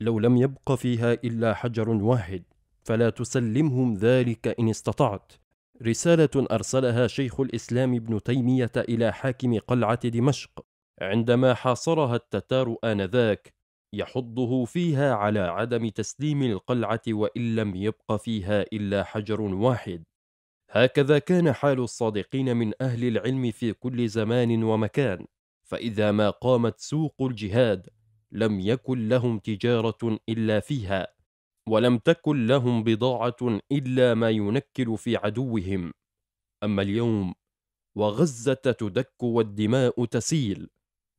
لو لم يبق فيها إلا حجر واحد فلا تسلمهم ذلك إن استطعت رسالة أرسلها شيخ الإسلام ابن تيمية إلى حاكم قلعة دمشق عندما حاصرها التتار آنذاك يحضه فيها على عدم تسليم القلعة وإن لم يبق فيها إلا حجر واحد هكذا كان حال الصادقين من أهل العلم في كل زمان ومكان فإذا ما قامت سوق الجهاد لم يكن لهم تجارة إلا فيها ولم تكن لهم بضاعة إلا ما ينكل في عدوهم أما اليوم وغزة تدك والدماء تسيل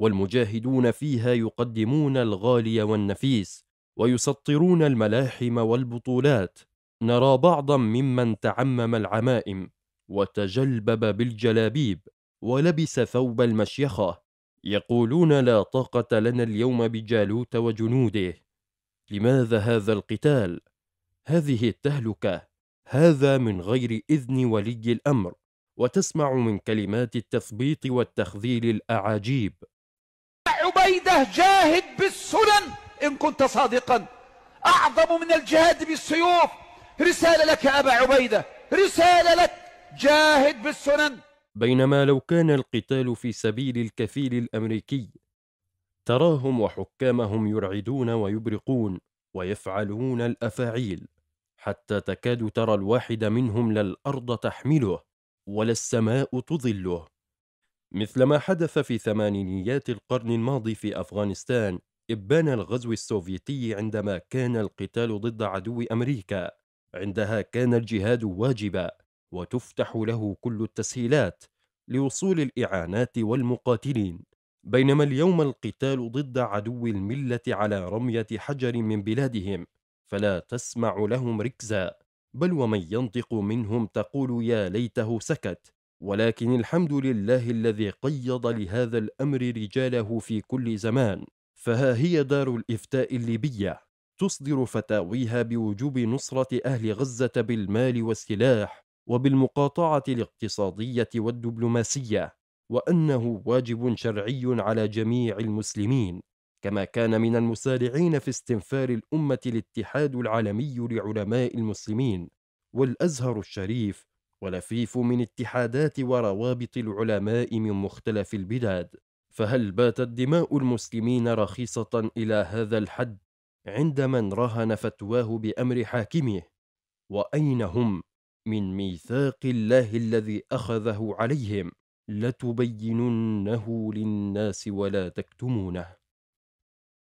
والمجاهدون فيها يقدمون الغالي والنفيس ويسطرون الملاحم والبطولات نرى بعضا ممن تعمم العمائم وتجلبب بالجلابيب ولبس ثوب المشيخة يقولون لا طاقة لنا اليوم بجالوت وجنوده لماذا هذا القتال؟ هذه التهلكة هذا من غير إذن ولي الأمر وتسمع من كلمات التثبيط والتخذيل الأعاجيب عبيدة جاهد بالسنن إن كنت صادقا أعظم من الجهاد بالسيوف رسالة لك أبا عبيدة رسالة لك جاهد بالسنن بينما لو كان القتال في سبيل الكفيل الامريكي تراهم وحكامهم يرعدون ويبرقون ويفعلون الافاعيل حتى تكاد ترى الواحد منهم لا الارض تحمله ولا السماء تظله مثل ما حدث في ثمانينيات القرن الماضي في افغانستان ابان الغزو السوفيتي عندما كان القتال ضد عدو امريكا عندها كان الجهاد واجبا وتفتح له كل التسهيلات لوصول الإعانات والمقاتلين بينما اليوم القتال ضد عدو الملة على رمية حجر من بلادهم فلا تسمع لهم ركزا بل ومن ينطق منهم تقول يا ليته سكت ولكن الحمد لله الذي قيض لهذا الأمر رجاله في كل زمان فها هي دار الإفتاء الليبية تصدر فتاويها بوجوب نصرة أهل غزة بالمال والسلاح وبالمقاطعه الاقتصاديه والدبلوماسيه وانه واجب شرعي على جميع المسلمين كما كان من المسارعين في استنفار الامه الاتحاد العالمي لعلماء المسلمين والازهر الشريف ولفيف من اتحادات وروابط العلماء من مختلف البلاد فهل باتت دماء المسلمين رخيصه الى هذا الحد عندما رهن فتواه بامر حاكمه واين هم من ميثاق الله الذي أخذه عليهم لتبيننه للناس ولا تكتمونه